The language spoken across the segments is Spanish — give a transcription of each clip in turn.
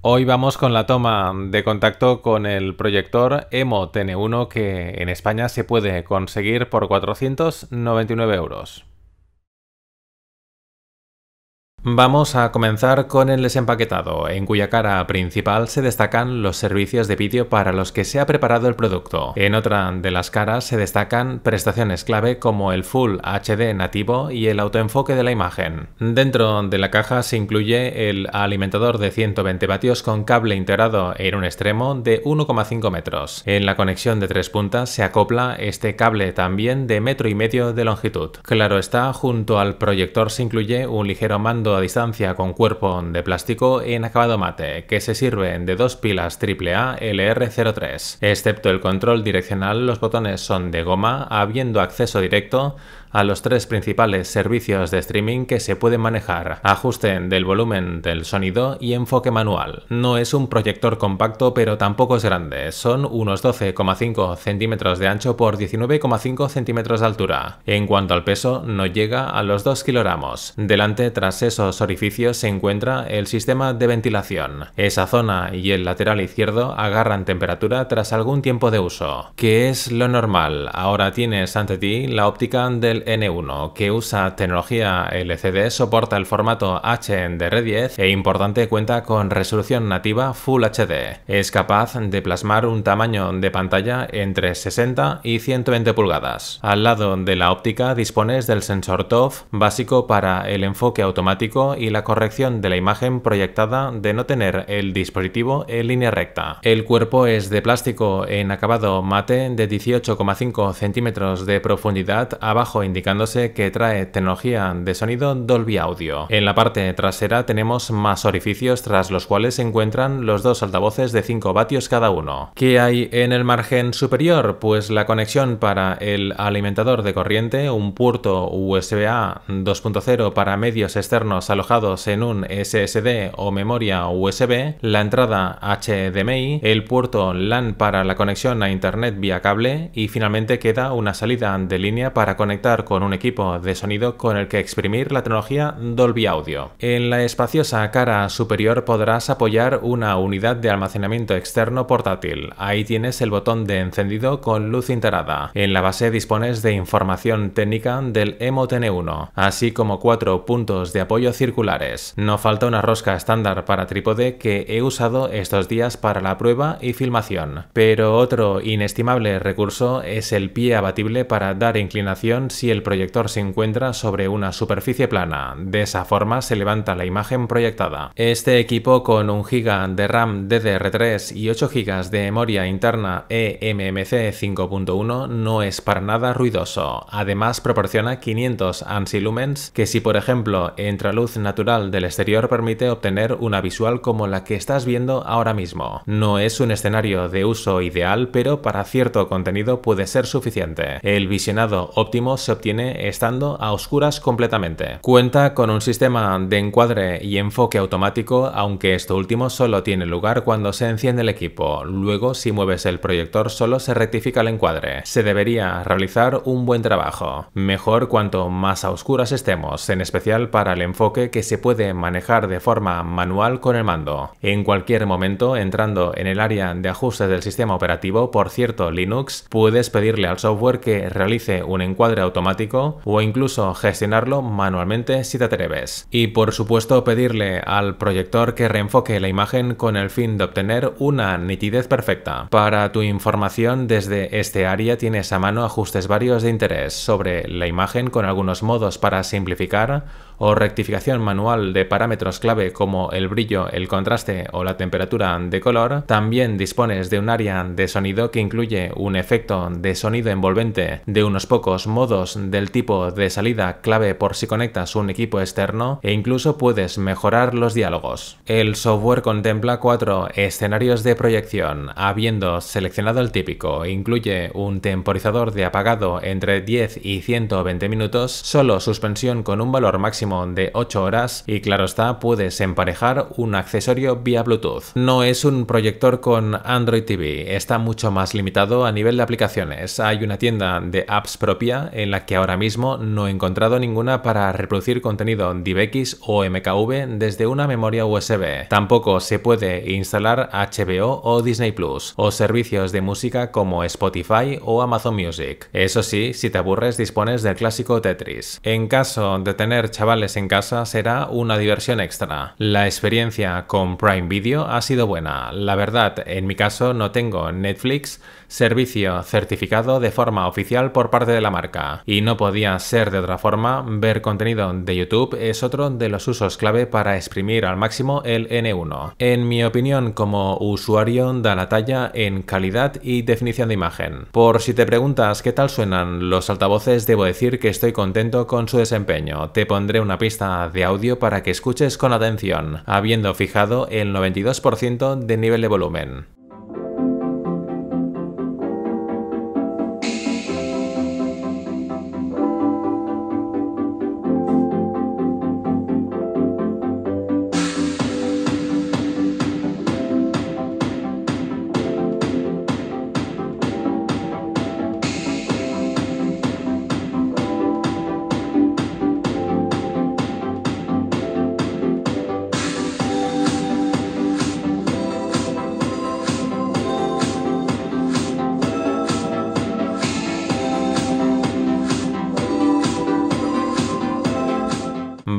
Hoy vamos con la toma de contacto con el proyector EMO TN1 que en España se puede conseguir por 499 euros. Vamos a comenzar con el desempaquetado, en cuya cara principal se destacan los servicios de vídeo para los que se ha preparado el producto. En otra de las caras se destacan prestaciones clave como el Full HD nativo y el autoenfoque de la imagen. Dentro de la caja se incluye el alimentador de 120 vatios con cable integrado en un extremo de 1,5 metros. En la conexión de tres puntas se acopla este cable también de metro y medio de longitud. Claro está, junto al proyector se incluye un ligero mando distancia con cuerpo de plástico en acabado mate, que se sirven de dos pilas AAA LR03. Excepto el control direccional, los botones son de goma, habiendo acceso directo a los tres principales servicios de streaming que se pueden manejar, ajuste del volumen del sonido y enfoque manual. No es un proyector compacto pero tampoco es grande, son unos 12,5 centímetros de ancho por 19,5 centímetros de altura. En cuanto al peso, no llega a los 2 kilogramos. Delante, tras esos orificios, se encuentra el sistema de ventilación. Esa zona y el lateral izquierdo agarran temperatura tras algún tiempo de uso, que es lo normal. Ahora tienes ante ti la óptica del N1, que usa tecnología LCD, soporta el formato HDR10 e importante cuenta con resolución nativa Full HD. Es capaz de plasmar un tamaño de pantalla entre 60 y 120 pulgadas. Al lado de la óptica dispones del sensor TOF básico para el enfoque automático y la corrección de la imagen proyectada de no tener el dispositivo en línea recta. El cuerpo es de plástico en acabado mate de 18,5 centímetros de profundidad abajo indicándose que trae tecnología de sonido Dolby Audio. En la parte trasera tenemos más orificios tras los cuales se encuentran los dos altavoces de 5 vatios cada uno. ¿Qué hay en el margen superior? Pues la conexión para el alimentador de corriente, un puerto USB-A 2.0 para medios externos alojados en un SSD o memoria USB, la entrada HDMI, el puerto LAN para la conexión a internet vía cable y finalmente queda una salida de línea para conectar con un equipo de sonido con el que exprimir la tecnología Dolby Audio. En la espaciosa cara superior podrás apoyar una unidad de almacenamiento externo portátil. Ahí tienes el botón de encendido con luz integrada. En la base dispones de información técnica del EMO 1 así como cuatro puntos de apoyo circulares. No falta una rosca estándar para trípode que he usado estos días para la prueba y filmación. Pero otro inestimable recurso es el pie abatible para dar inclinación si el proyector se encuentra sobre una superficie plana. De esa forma se levanta la imagen proyectada. Este equipo con 1 GB de RAM DDR3 y 8 GB de memoria interna eMMC 5.1 no es para nada ruidoso. Además proporciona 500 ANSI lumens que si por ejemplo entra luz natural del exterior permite obtener una visual como la que estás viendo ahora mismo. No es un escenario de uso ideal pero para cierto contenido puede ser suficiente. El visionado óptimo se tiene estando a oscuras completamente. Cuenta con un sistema de encuadre y enfoque automático, aunque esto último solo tiene lugar cuando se enciende el equipo. Luego, si mueves el proyector, solo se rectifica el encuadre. Se debería realizar un buen trabajo. Mejor cuanto más a oscuras estemos, en especial para el enfoque que se puede manejar de forma manual con el mando. En cualquier momento, entrando en el área de ajustes del sistema operativo, por cierto Linux, puedes pedirle al software que realice un encuadre automático o incluso gestionarlo manualmente si te atreves. Y por supuesto pedirle al proyector que reenfoque la imagen con el fin de obtener una nitidez perfecta. Para tu información, desde este área tienes a mano ajustes varios de interés sobre la imagen con algunos modos para simplificar o rectificación manual de parámetros clave como el brillo, el contraste o la temperatura de color, también dispones de un área de sonido que incluye un efecto de sonido envolvente, de unos pocos modos del tipo de salida clave por si conectas un equipo externo e incluso puedes mejorar los diálogos. El software contempla cuatro escenarios de proyección, habiendo seleccionado el típico, incluye un temporizador de apagado entre 10 y 120 minutos, solo suspensión con un valor máximo de 8 horas y claro está, puedes emparejar un accesorio vía Bluetooth. No es un proyector con Android TV, está mucho más limitado a nivel de aplicaciones. Hay una tienda de apps propia en la que ahora mismo no he encontrado ninguna para reproducir contenido DivX o MKV desde una memoria USB. Tampoco se puede instalar HBO o Disney Plus o servicios de música como Spotify o Amazon Music. Eso sí, si te aburres dispones del clásico Tetris. En caso de tener chaval en casa será una diversión extra. La experiencia con Prime Video ha sido buena. La verdad, en mi caso no tengo Netflix, servicio certificado de forma oficial por parte de la marca. Y no podía ser de otra forma, ver contenido de YouTube es otro de los usos clave para exprimir al máximo el N1. En mi opinión como usuario da la talla en calidad y definición de imagen. Por si te preguntas qué tal suenan los altavoces, debo decir que estoy contento con su desempeño. Te pondré una pista de audio para que escuches con atención, habiendo fijado el 92% de nivel de volumen.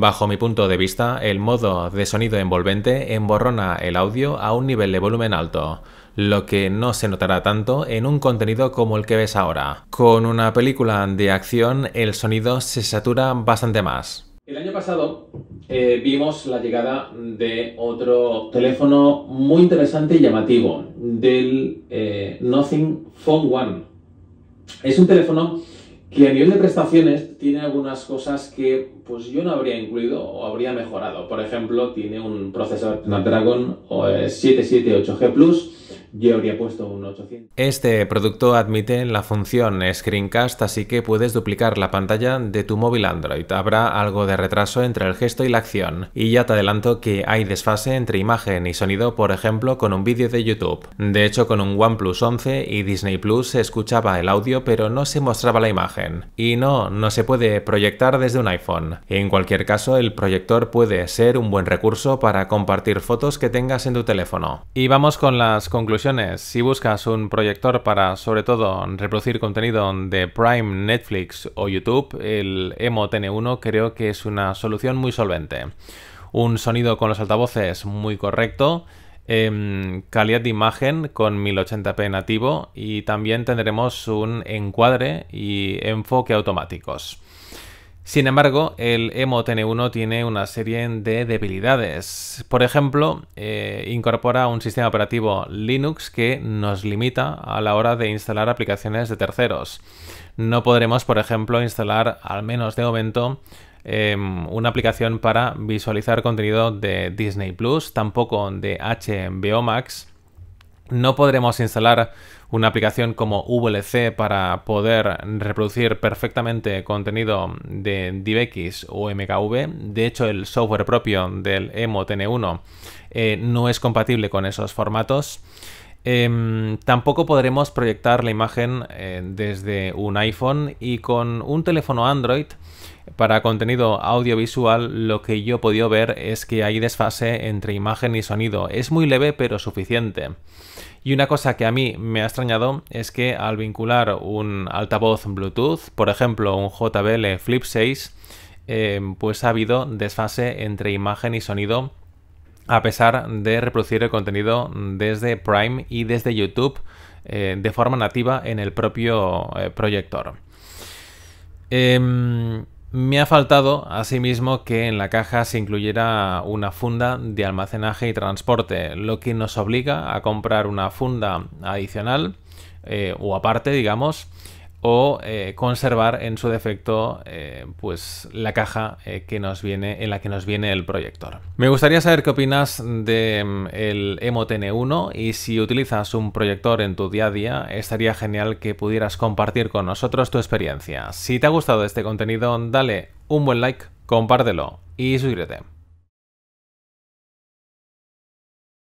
Bajo mi punto de vista, el modo de sonido envolvente emborrona el audio a un nivel de volumen alto, lo que no se notará tanto en un contenido como el que ves ahora. Con una película de acción, el sonido se satura bastante más. El año pasado eh, vimos la llegada de otro teléfono muy interesante y llamativo, del eh, Nothing Phone One. Es un teléfono que a nivel de prestaciones tiene algunas cosas que pues yo no habría incluido o habría mejorado. Por ejemplo, tiene un procesador Snapdragon 778G Plus yo habría puesto un 800. Este producto admite la función Screencast, así que puedes duplicar la pantalla de tu móvil Android. Habrá algo de retraso entre el gesto y la acción. Y ya te adelanto que hay desfase entre imagen y sonido, por ejemplo, con un vídeo de YouTube. De hecho, con un OnePlus 11 y Disney Plus se escuchaba el audio, pero no se mostraba la imagen. Y no, no se puede proyectar desde un iPhone. En cualquier caso, el proyector puede ser un buen recurso para compartir fotos que tengas en tu teléfono. Y vamos con las conclusiones si buscas un proyector para sobre todo reproducir contenido de Prime, Netflix o YouTube, el Emo TN1 creo que es una solución muy solvente. Un sonido con los altavoces muy correcto, em, calidad de imagen con 1080p nativo y también tendremos un encuadre y enfoque automáticos. Sin embargo, el Emo 1 tiene una serie de debilidades. Por ejemplo, eh, incorpora un sistema operativo Linux que nos limita a la hora de instalar aplicaciones de terceros. No podremos, por ejemplo, instalar, al menos de momento, em, una aplicación para visualizar contenido de Disney Plus, tampoco de HBO Max no podremos instalar una aplicación como VLC para poder reproducir perfectamente contenido de DivX o MKV. De hecho, el software propio del EMO TN1 eh, no es compatible con esos formatos. Em, tampoco podremos proyectar la imagen eh, desde un iPhone y con un teléfono Android para contenido audiovisual lo que yo he podido ver es que hay desfase entre imagen y sonido. Es muy leve pero suficiente. Y una cosa que a mí me ha extrañado es que al vincular un altavoz Bluetooth, por ejemplo un JBL Flip 6, em, pues ha habido desfase entre imagen y sonido a pesar de reproducir el contenido desde Prime y desde YouTube eh, de forma nativa en el propio eh, proyector. Em, me ha faltado, asimismo, que en la caja se incluyera una funda de almacenaje y transporte, lo que nos obliga a comprar una funda adicional eh, o aparte, digamos, o eh, conservar en su defecto eh, pues la caja eh, en la que nos viene el proyector. Me gustaría saber qué opinas de mm, el Emo 1 y si utilizas un proyector en tu día a día estaría genial que pudieras compartir con nosotros tu experiencia. Si te ha gustado este contenido dale un buen like, compártelo y suscríbete.